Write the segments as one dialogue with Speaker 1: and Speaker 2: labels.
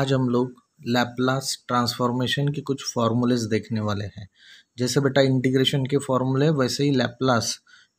Speaker 1: आज हम लोग लैपलास ट्रांसफॉर्मेशन के कुछ फार्मूलेज देखने वाले हैं जैसे बेटा इंटीग्रेशन के फार्मूले वैसे ही लैपलास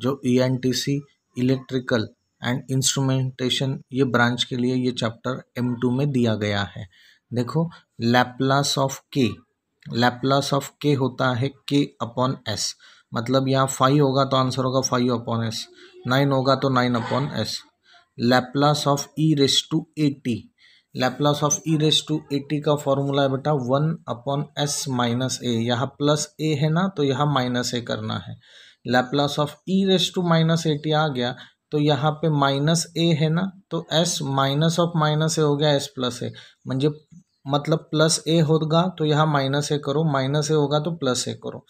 Speaker 1: जो E N T C electrical and instrumentation ये ब्रांच के लिए ये चैप्टर एम टू में दिया गया है देखो Laplace of K Laplace of K होता है के अपॉन एस मतलब यहाँ फाइव होगा तो आंसर होगा फाइव अपॉन एस नाइन होगा तो nine upon s Laplace of e raise to a t Laplace of e raise to a t का फॉर्मूला है बेटा one upon s minus a यहाँ प्लस ए है ना तो यहाँ माइनस ए करना है Laplace of e raise to minus t आ गया तो यहाँ पे माइनस ए है ना तो s minus of minus a हो गया एस प्लस ए मतलब प्लस ए होगा तो यहाँ माइनस ए करो माइनस ए होगा तो प्लस ए करो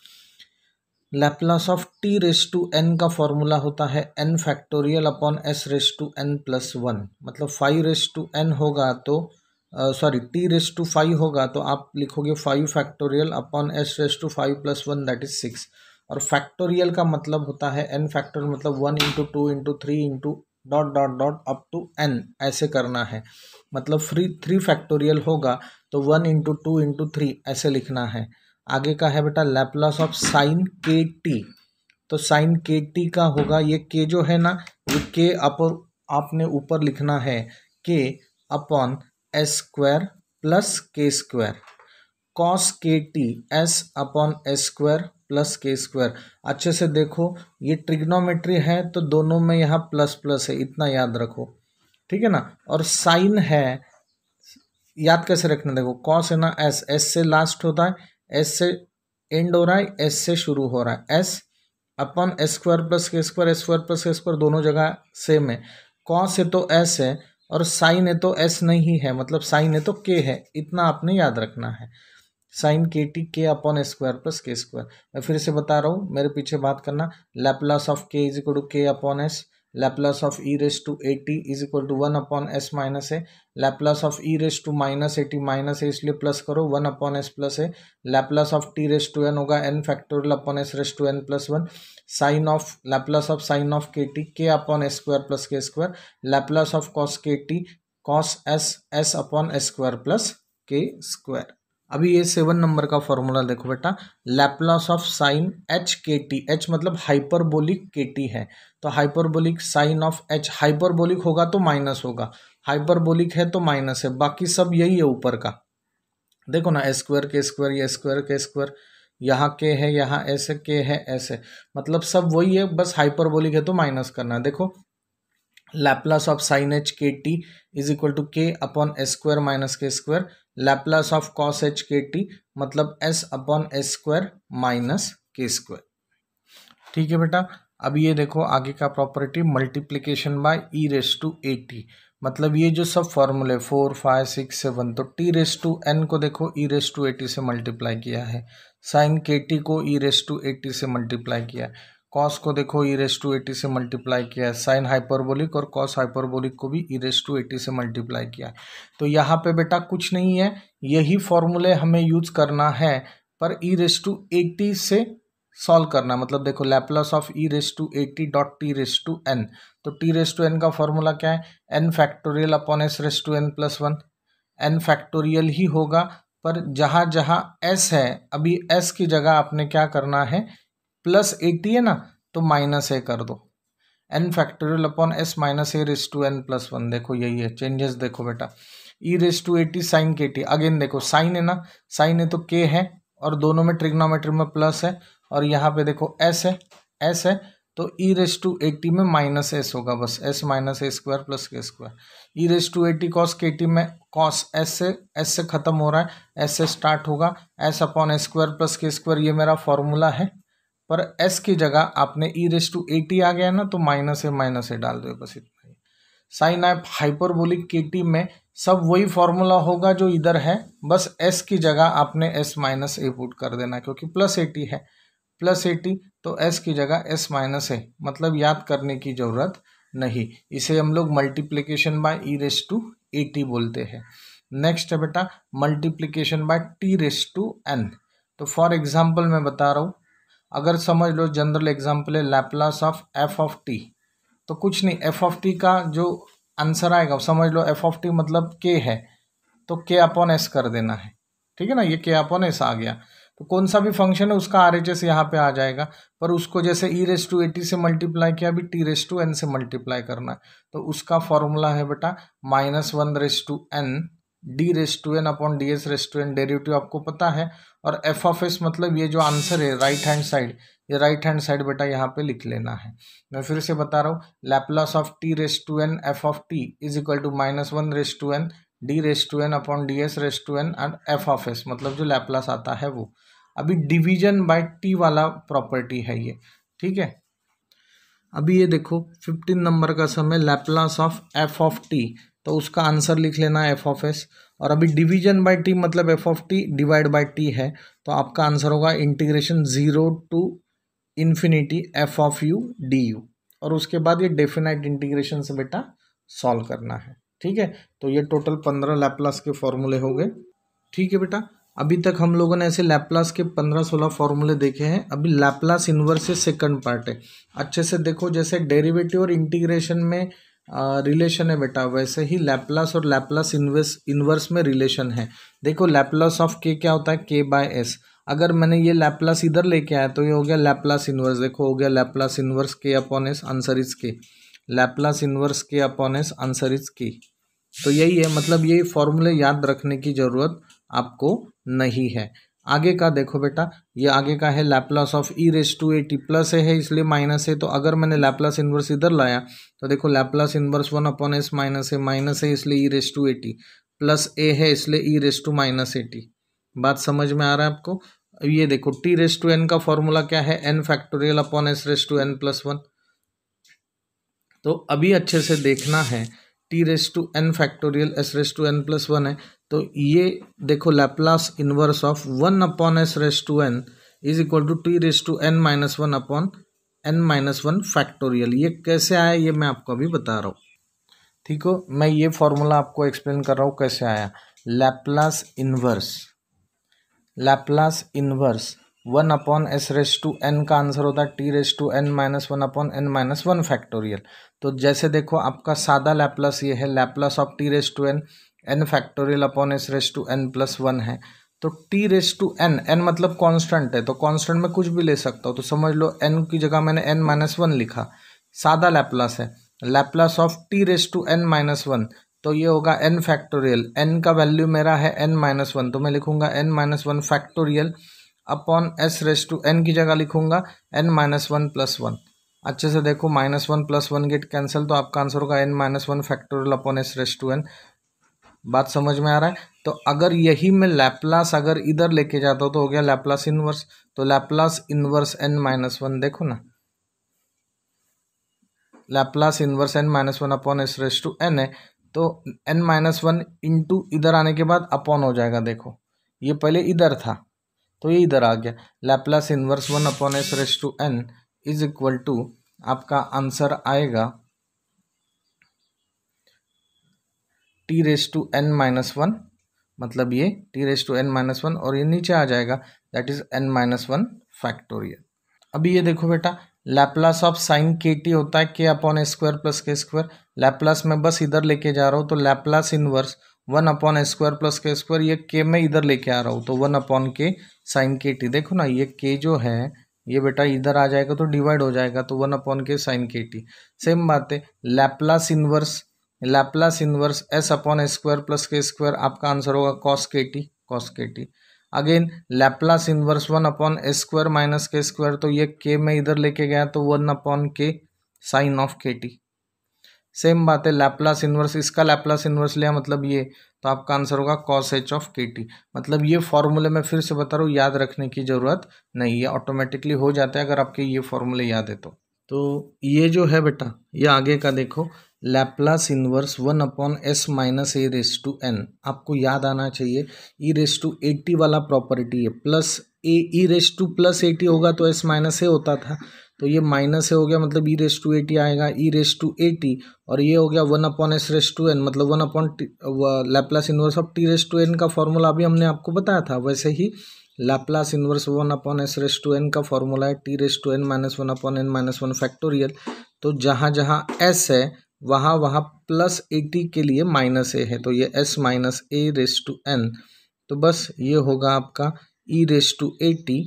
Speaker 1: Laplace of t raise to n का फॉर्मूला होता है n factorial upon s raise to n plus one मतलब फाइव रेस टू एन होगा तो sorry t raise to five होगा तो आप लिखोगे five factorial upon s raise to five plus one that is six और फैक्टोरियल का मतलब होता है एन फैक्टोरियल मतलब one into two into three into dot dot dot up to n ऐसे करना है मतलब फ्री थ्री फैक्टोरियल होगा तो one into two into three ऐसे लिखना है आगे का है बेटा Laplace of sine k t तो साइन के टी का होगा ये के जो है ना ये के अपर आपने ऊपर लिखना है k upon s square plus k square cos k t s upon s square plus k square अच्छे से देखो ये ट्रिग्नोमेट्री है तो दोनों में यहाँ प्लस प्लस है इतना याद रखो ठीक है ना और साइन है याद कैसे रखना देखो कॉस है ना एस एस से लास्ट होता है एस से एंड हो रहा है एस से शुरू हो रहा है s upon s square plus k square s square plus k square दोनों जगह सेम है कॉस है तो एस है और साइन है तो एस नहीं है मतलब साइन है तो के है इतना आपने याद रखना है sine k t k upon square plus k square मैं फिर से बता रहा हूँ मेरे पीछे बात करना Laplace of k is equal to k upon s Laplace of e raise to a t is equal to one upon s minus है Laplace of e raise to minus a t minus है इसलिए प्लस करो one upon s plus है Laplace of t raise to n होगा n factorial upon s raise to n plus one sine of Laplace of sine of k t k upon s square plus k square Laplace of cos k t cos s s upon s square plus k square अभी ये seven नंबर का formula देखो बेटा Laplace of sine h k t h मतलब hyperbolic k t है तो hyperbolic sine of h hyperbolic होगा तो माइनस होगा हाइपरबोलिक है तो माइनस है बाकी सब यही है ऊपर का देखो ना स्क्वायर के स्क्वायर या स्क्वायर के स्क्वायर यहाँ के है यहाँ ऐसे के है ऐसे मतलब सब वही है बस हाइपरबोलिक है तो माइनस करना है देखो Laplace of sine h k t is equal to k upon s square minus k square Laplace of cos h k t मतलब s upon s square minus k square ठीक है बेटा अब ये देखो आगे का property multiplication by e raise to a t मतलब ये जो सब फॉर्मूले फोर फाइव सिक्स सेवन तो टी रेस टू एन को देखो e raise to a t से मल्टीप्लाई किया है साइन के टी को e raise to a t से मल्टीप्लाई किया है कॉस को देखो ई रेस टू एटी से मल्टीप्लाई किया है साइन हाइपरबोलिक और कॉस हाइपरबोलिक को भी ई रेस टू एटी से मल्टीप्लाई किया है तो यहाँ पे बेटा कुछ नहीं है यही फॉर्मूले हमें यूज करना है पर ई रेस टू एटी से सॉल्व करना मतलब देखो Laplace of e raise to a t dot t raise to n तो टी रेस टू एन का फॉर्मूला क्या है n factorial upon s raise to n plus one n factorial ही होगा पर जहाँ जहाँ एस है अभी एस की जगह आपने क्या करना है प्लस एटी है ना तो माइनस ए कर दो n factorial upon s minus a raise to n plus one देखो यही है चेंजेस देखो बेटा e raise to a t sine k t again देखो साइन है ना साइन है तो के है और दोनों में ट्रिग्नोमेट्री में प्लस है और यहाँ पे देखो एस है एस है तो ई रेस टू एटी में माइनस एस होगा बस s minus a square plus k square e raise to a t cos k t में कॉस एस से एस से ख़त्म हो रहा है एस से स्टार्ट होगा s upon a square plus k square ये मेरा फॉर्मूला है पर एस की जगह आपने e raise to a t आ गया ना तो माइनस ए माइनस ए डाल दो बस इतना ही sine h hyperbolic k t में सब वही फॉर्मूला होगा जो इधर है बस एस की जगह आपने एस माइनस ए पुट कर देना क्योंकि प्लस ए टी है प्लस ए टी तो एस की जगह एस माइनस ए मतलब याद करने की ज़रूरत नहीं इसे हम लोग multiplication by e raise to a t बोलते हैं नेक्स्ट है बेटा multiplication by t raise to n तो फॉर एग्जाम्पल मैं बता रहा हूँ अगर समझ लो जनरल एग्जाम्पल है Laplace of f of t तो कुछ नहीं एफ ऑफ टी का जो आंसर आएगा समझ लो एफ ऑफ टी मतलब के है तो के अपॉन एस कर देना है ठीक है ना ये के अपॉन एस आ गया तो कौन सा भी फंक्शन है उसका आर एच एस यहाँ पर आ जाएगा पर उसको जैसे ई रेस टू टी से मल्टीप्लाई किया अभी टी रेस टू एन से मल्टीप्लाई करना है तो उसका फॉर्मूला है बेटा minus one raise to n d raise to n upon d s raise to n derivative आपको पता है और एफ ऑफ एस मतलब ये जो आंसर है राइट हैंड साइड ये राइट हैंड साइड बेटा यहाँ पे लिख लेना है मैं फिर से बता रहा हूँ Laplace of t raise to n f of t is equal to minus one raise to n d raise to n upon d s raise to n and f of s मतलब जो Laplace आता है वो अभी division by t वाला property है ये ठीक है अभी ये देखो फिफ्टीन नंबर का समय Laplace of f of t तो उसका आंसर लिख लेना एफ ऑफ एस और अभी डिवीजन बाय टी मतलब f of t divide by t है तो आपका आंसर होगा integration zero to infinity f of u d u और उसके बाद ये डेफिनाइट इंटीग्रेशन से बेटा सॉल्व करना है ठीक है तो ये टोटल पंद्रह लैपलास के फॉर्मूले हो गए ठीक है बेटा अभी तक हम लोगों ने ऐसे लैपलास के पंद्रह सोलह फॉर्मूले देखे हैं अभी लैपलास इन्वर्स से सेकंड पार्ट है अच्छे से देखो जैसे डेरिवेटिव और इंटीग्रेशन में रिलेशन है बेटा वैसे ही लैपलास और लैपलास इनवर्स इन्वर्स में रिलेशन है देखो लैपलास ऑफ के क्या होता है के बाय एस अगर मैंने ये लैपलास इधर लेके आया तो ये हो गया लैपलास इनवर्स देखो हो गया Laplace inverse k upon s answer is k Laplace inverse k upon s answer is k तो यही है मतलब यही फॉर्मूले याद रखने की ज़रूरत आपको नहीं है आगे का देखो बेटा ये आगे का है Laplace of e raise to a t plus है इसलिए माइनस है तो अगर मैंने लैपलास इन्वर्स इधर लाया तो देखो Laplace inverse one upon s minus है माइनस है इसलिए e raise to a t plus a है इसलिए e raise to minus a t बात समझ में आ रहा है आपको ये देखो टी रेस टू एन का फॉर्मूला क्या है n factorial upon s raise to n plus one तो अभी अच्छे से देखना है t raise to n factorial s raise to n plus one है तो ये देखो Laplace inverse of one upon s raise to n is equal to t raise to n minus one upon n minus one factorial ये कैसे आया ये मैं आपको अभी बता रहा हूँ ठीक हो मैं ये फॉर्मूला आपको एक्सप्लेन कर रहा हूँ कैसे आया Laplace inverse Laplace inverse one upon s raise to n का आंसर होता है t raise to n minus one upon n minus one factorial तो जैसे देखो आपका सादा लैपलस ये है Laplace of t raise to n n factorial upon s raise to n plus one है तो t raise to n n मतलब कांस्टेंट है तो कांस्टेंट में कुछ भी ले सकता हूँ तो समझ लो एन की जगह मैंने एन माइनस वन लिखा सादा लैपलस है Laplace of t raise to n minus one तो ये होगा एन फैक्टोरियल एन का वैल्यू मेरा है एन माइनस वन तो मैं लिखूंगा n minus one factorial upon s raise to n की जगह लिखूंगा n minus one plus one अच्छे से देखो minus one plus one get cancel तो आपका आंसर होगा n minus one factorial upon s raise to n बात समझ में आ रहा है तो अगर यही मैं लैपलास अगर इधर लेके जाता हूँ तो हो गया लैपलास इनवर्स तो Laplace inverse n minus one देखो ना Laplace inverse n minus one upon s raise to n है तो एन माइनस वन इंटू इधर आने के बाद अपॉन हो जाएगा देखो ये पहले इधर था तो ये इधर आ गया Laplace inverse one upon s raise to n is equal to आपका आंसर आएगा t raise to n minus one मतलब ये t raise to n minus one और ये नीचे आ जाएगा that is n minus one factorial अभी ये देखो बेटा Laplace of sine k t होता है k upon a square plus k square Laplace में बस इधर लेके जा रहा हूँ तो Laplace inverse one upon a square plus k square ये के में इधर लेके आ रहा हूँ तो one upon k sine k t देखो ना ये के जो है ये बेटा इधर आ जाएगा तो डिवाइड हो जाएगा तो one upon k sine k t same बात है Laplace inverse Laplace inverse s upon square plus k square आपका आंसर होगा cos k t cos k t again Laplace inverse one upon s square minus k square तो ये k में इधर लेके गया तो one upon k sine of k t same बात है लैपलास इनवर्स इसका लैपलास इनवर्स लिया मतलब ये तो आपका आंसर होगा cos h of k t मतलब ये फॉर्मूले मैं फिर से बता रहा हूँ याद रखने की ज़रूरत नहीं है ऑटोमेटिकली हो जाता है अगर आपके ये फॉर्मूले याद है तो तो ये जो है बेटा ये आगे का देखो Laplace inverse one upon s minus a raise to n आपको याद आना चाहिए ई रेस टू एटी वाला प्रॉपर्टी है plus a e raise to plus a t होगा तो एस माइनस ए होता था तो ये माइनस है हो गया मतलब ई रेस टू एटी आएगा ई रेस टू एटी और ये हो गया one upon s raise to n मतलब one upon Laplace inverse of t raise to n का फॉर्मूला अभी हमने आपको बताया था वैसे ही Laplace inverse one upon s raise to n का फॉर्मूला है t raise to n minus one upon n minus one factorial तो जहाँ जहाँ एस है वहाँ वहाँ प्लस एटी के लिए माइनस ए है तो ये s minus a raise to n तो बस ये होगा आपका ई रेस टू एटी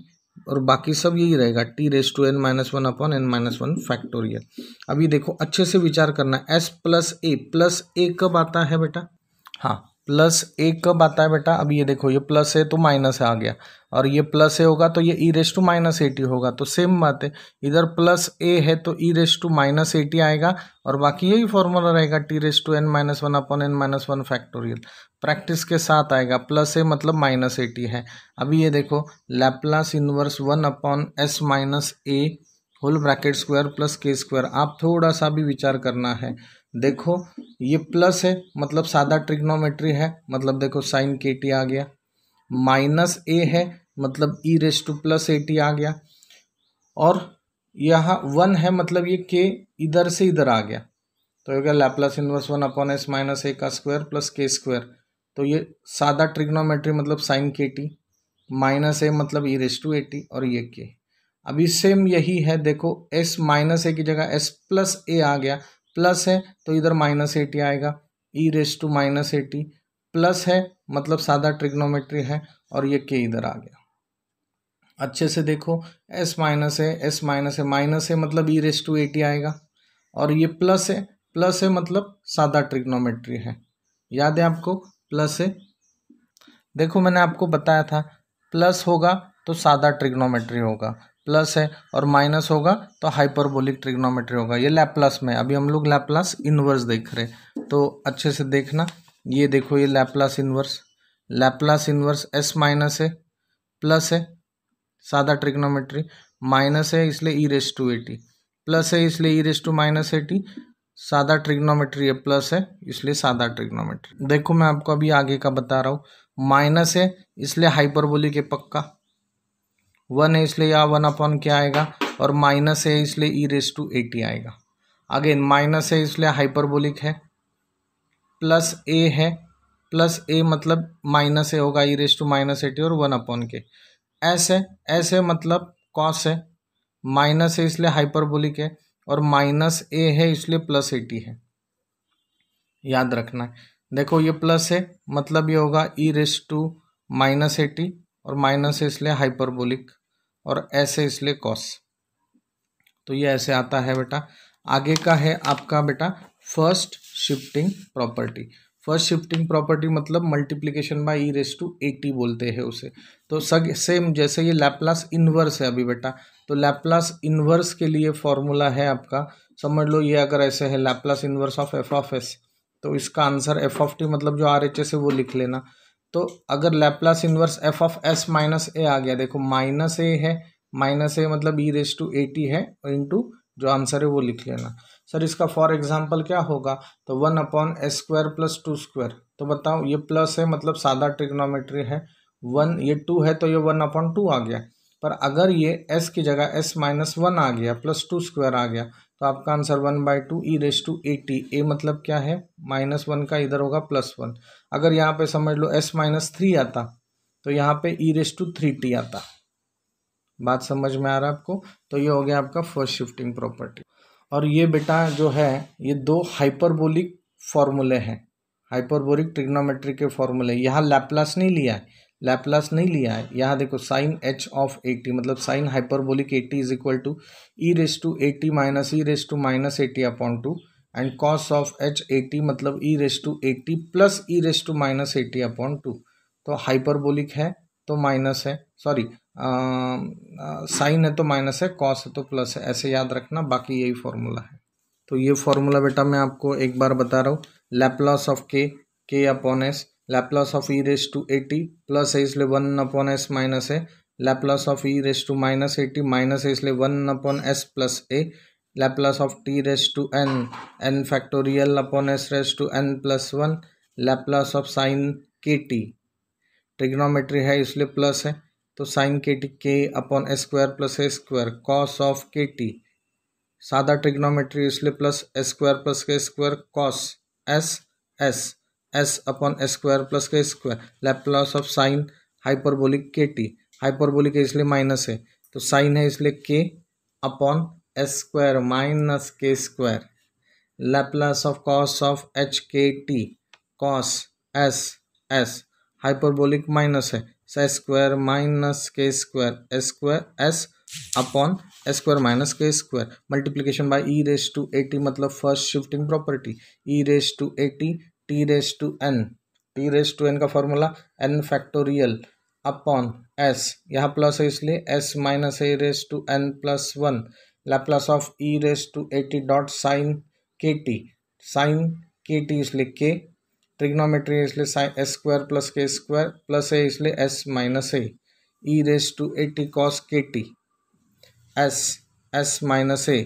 Speaker 1: और बाकी सब यही रहेगा t raise to n minus one upon n minus one factorial अभी देखो अच्छे से विचार करना s plus a plus a कब आता है बेटा हाँ प्लस एक कब आता है बेटा अब ये देखो ये प्लस है तो माइनस आ गया और ये प्लस ए होगा तो ये e raise to minus a t होगा तो सेम बात है इधर प्लस ए है तो e raise to minus a t आएगा और बाकी यही फॉर्मूला रहेगा t raise to n minus one upon n minus one factorial practice के साथ आएगा प्लस ए मतलब माइनस एटी है अभी ये देखो Laplace inverse one upon s minus a whole bracket square plus k square आप थोड़ा सा भी विचार करना है देखो ये प्लस है मतलब सादा ट्रिग्नोमेट्री है मतलब देखो साइन के टी आ गया माइनस ए है मतलब e raise to plus a t आ गया और यहाँ वन है मतलब ये के इधर से इधर आ गया तो हो गया Laplace inverse one upon s minus a का स्क्वायर प्लस के स्क्वायर तो ये सादा ट्रिग्नोमेट्री मतलब sign k T minus a मतलब e raise to a t और ये के अभी सेम यही है देखो एस माइनस ए की जगह एस प्लस ए आ गया प्लस है तो इधर माइनस एटी आएगा e raise to minus a t plus है मतलब सादा ट्रिग्नोमेट्री है और ये के इधर आ गया अच्छे से देखो एस माइनस है एस माइनस है माइनस है मतलब ई रेस टू एटी आएगा और ये प्लस है प्लस है मतलब सादा ट्रिग्नोमेट्री है याद है आपको प्लस है देखो मैंने आपको बताया था प्लस होगा तो सादा ट्रिग्नोमेट्री होगा प्लस है और माइनस होगा तो हाइपरबोलिक ट्रिग्नोमेट्री होगा ये लैप्लास में अभी हम लोग लैपलास इनवर्स देख रहे तो अच्छे से देखना ये देखो ये Laplace inverse Laplace inverse s minus है प्लस है सादा ट्रिग्नोमेट्री माइनस है इसलिए e raise to a t plus है इसलिए e raise to minus a t सादा ट्रिग्नोमेट्री है प्लस है इसलिए सादा ट्रिग्नोमेट्री देखो मैं आपको अभी आगे का बता रहा हूँ माइनस है इसलिए हाइपरबोलिक है पक्का वन है इसलिए यहाँ वन अपॉन क्या आएगा और माइनस है इसलिए ई रेस टू एटी आएगा अगेन माइनस है इसलिए हाइपरबोलिक है प्लस ए है प्लस ए मतलब माइनस ए होगा e raise to minus a t और वन अपॉन के एस है एस है मतलब कॉस है माइनस है इसलिए हाइपरबोलिक है और माइनस ए है इसलिए प्लस एटी है याद रखना है देखो ये प्लस है मतलब ये होगा e raise to minus a t और माइनस है इसलिए हाइपरबोलिक और ऐसे इसलिए कॉस तो ये ऐसे आता है बेटा आगे का है आपका बेटा first shifting property first shifting property मतलब multiplication by e raise to a t बोलते हैं उसे तो सग सेम जैसे ये लैपलास इन्वर्स है अभी बेटा तो लैपलास इन्वर्स के लिए फॉर्मूला है आपका समझ लो ये अगर ऐसे है Laplace inverse of f of s तो इसका आंसर एफ ऑफ टी मतलब जो आर एच एस है वो लिख लेना तो अगर Laplace inverse f of s minus a आ गया देखो माइनस ए है माइनस ए मतलब e raise to a t है इन टू जो आंसर है वो लिख लेना सर इसका फॉर एग्जाम्पल क्या होगा तो one upon s square plus two square तो बताओ ये प्लस है मतलब सादा ट्रिग्नोमेट्री है वन ये टू है तो ये वन अपॉन टू आ गया पर अगर ये एस की जगह एस माइनस वन आ गया प्लस टू स्क्वायर आ गया तो आपका answer one by two e raise to a t a मतलब क्या है माइनस वन का इधर होगा प्लस वन अगर यहाँ पे समझ लो एस माइनस थ्री आता तो यहाँ पे e raise to three t आता बात समझ में आ रहा है आपको तो ये हो गया आपका फर्स्ट शिफ्टिंग प्रॉपर्टी और ये बेटा जो है ये दो हाइपरबोलिक फॉर्मूले हैं हाइपरबोलिक ट्रिग्नोमेट्री के फॉर्मूले यहाँ लैपलास नहीं लिया है लैपलास नहीं लिया है यहाँ देखो साइन एच ऑफ टी मतलब sine hyperbolic a t is equal to e raise to t minus e raise to minus a t upon two and cos of h a t मतलब e raise to a t plus e raise to minus a t upon two तो hyperbolic है तो minus है sorry sine है तो minus है cos है तो प्लस है ऐसे याद रखना बाकी यही फॉर्मूला है तो ये फॉर्मूला बेटा मैं आपको एक बार बता रहा हूँ लैपलॉस of k k upon s Laplace of e raise to a t plus है इसलिए वन अपॉन एस माइनस है Laplace of e raise to minus a t minus है इसलिए one upon s plus a Laplace of t raise to n n factorial upon s raise to n plus one Laplace of sine k t trigonometry है इसलिए plus है तो sine k t k upon a square plus a square cos of k t सादा trigonometry इसलिए plus a square plus k square cos s s s upon a square plus k square Laplace of sine hyperbolic k t hyperbolic इसलिए minus है तो sine है इसलिए k upon square minus k square Laplace of cos of h k t cos s s hyperbolic minus है s square minus k square s square s upon square minus k square multiplication by e raise to a t मतलब first shifting property e raise to a t t raise to n t raise to n का formula n factorial upon s यहाँ plus है इसलिए s minus a raise to n plus one Laplace of e raise to a t dot sine k t sine k t इसलिए k trigonometry इसलिए sine s square plus k square plus a इसलिए s minus a e raise to a t cos k t s s minus a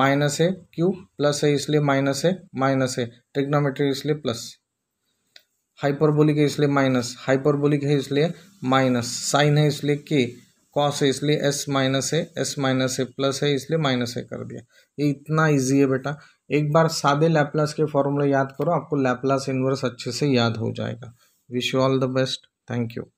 Speaker 1: minus a q plus a इसलिए minus a minus a trigonometry इसलिए plus hyperbolic है इसलिए minus hyperbolic है इसलिए minus sign है इसलिए के कॉस है इसलिए एस माइनस है एस माइनस है प्लस है इसलिए माइनस है कर दिया ये इतना इजी है बेटा एक बार सादे लैपलास के फॉर्मूले याद करो आपको लैपलास इनवर्स अच्छे से याद हो जाएगा wish you all the best thank you